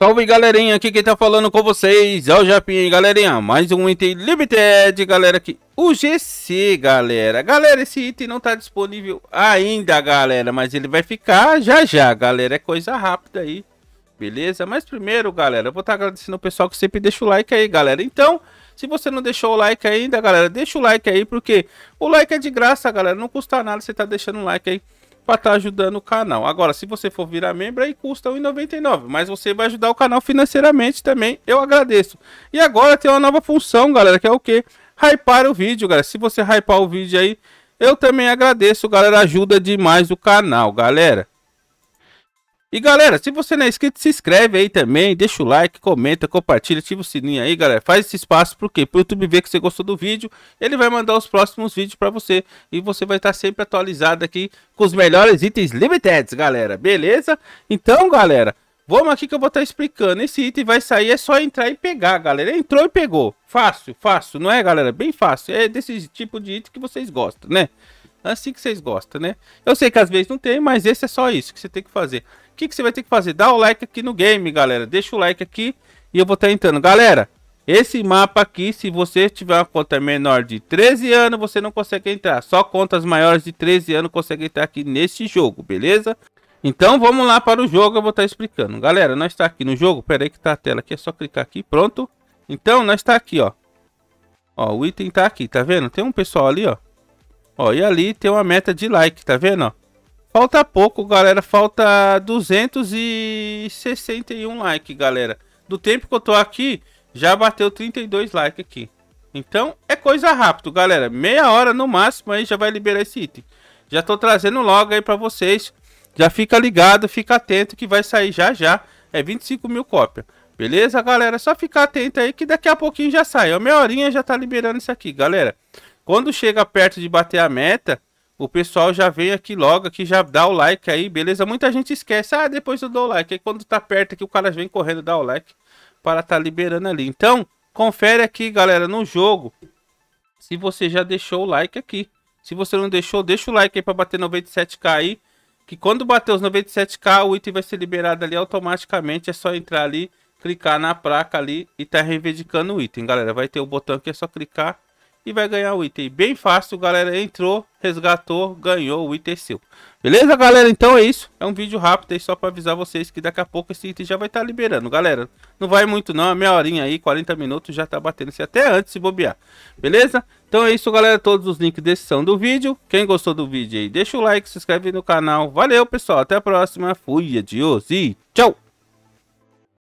Salve galerinha, aqui quem tá falando com vocês é o Japim, galerinha, mais um item limited, galera, aqui, o GC, galera, galera, esse item não tá disponível ainda, galera, mas ele vai ficar já já, galera, é coisa rápida aí, beleza? Mas primeiro, galera, eu vou estar tá agradecendo o pessoal que sempre deixa o like aí, galera, então, se você não deixou o like ainda, galera, deixa o like aí, porque o like é de graça, galera, não custa nada você tá deixando o like aí, para estar tá ajudando o canal. Agora, se você for virar membro, aí custa R$1,99, mas você vai ajudar o canal financeiramente também, eu agradeço. E agora tem uma nova função, galera, que é o que? Hypar o vídeo, galera. Se você hypar o vídeo aí, eu também agradeço, galera, ajuda demais o canal, galera. E galera, se você não é inscrito, se inscreve aí também, deixa o like, comenta, compartilha, ativa o sininho aí, galera. Faz esse espaço pro quê? Pro YouTube ver que você gostou do vídeo, ele vai mandar os próximos vídeos para você e você vai estar tá sempre atualizado aqui com os melhores itens limitados, galera. Beleza? Então, galera, vamos aqui que eu vou estar tá explicando. Esse item vai sair, é só entrar e pegar, galera. Entrou e pegou. Fácil, fácil, não é, galera? Bem fácil. É desse tipo de item que vocês gostam, né? Assim que vocês gostam, né? Eu sei que às vezes não tem, mas esse é só isso que você tem que fazer que, que você vai ter que fazer? Dá o like aqui no game, galera. Deixa o like aqui e eu vou estar tá entrando. Galera, esse mapa aqui, se você tiver uma conta menor de 13 anos, você não consegue entrar. Só contas maiores de 13 anos conseguem entrar aqui nesse jogo, beleza? Então vamos lá para o jogo, eu vou estar tá explicando. Galera, nós está aqui no jogo, pera aí que tá a tela aqui, é só clicar aqui, pronto. Então nós está aqui, ó. Ó, o item tá aqui, tá vendo? Tem um pessoal ali, ó. Ó, e ali tem uma meta de like, tá vendo, ó? Falta pouco, galera. Falta 261 likes, galera. Do tempo que eu tô aqui, já bateu 32 likes aqui. Então, é coisa rápido, galera. Meia hora no máximo aí já vai liberar esse item. Já tô trazendo logo aí pra vocês. Já fica ligado, fica atento que vai sair já já. É 25 mil cópias. Beleza, galera? só ficar atento aí que daqui a pouquinho já sai. É a meia horinha já tá liberando isso aqui, galera. Quando chega perto de bater a meta, o pessoal já vem aqui logo, aqui já dá o like aí, beleza? Muita gente esquece, ah, depois eu dou o like. Aí quando tá perto aqui, o cara vem correndo dar o like para tá liberando ali. Então, confere aqui, galera, no jogo, se você já deixou o like aqui. Se você não deixou, deixa o like aí para bater 97k aí. Que quando bater os 97k, o item vai ser liberado ali automaticamente. É só entrar ali, clicar na placa ali e tá reivindicando o item, galera. Vai ter o botão que é só clicar e vai ganhar o item. Bem fácil, galera. Entrou, resgatou, ganhou o item seu. Beleza, galera? Então é isso. É um vídeo rápido aí só para avisar vocês que daqui a pouco esse item já vai estar tá liberando. Galera, não vai muito não. É meia horinha aí, 40 minutos já tá batendo. Se até antes se bobear. Beleza? Então é isso, galera. Todos os links descrição do vídeo. Quem gostou do vídeo aí, deixa o like, se inscreve no canal. Valeu, pessoal. Até a próxima. Fui, adiós e tchau!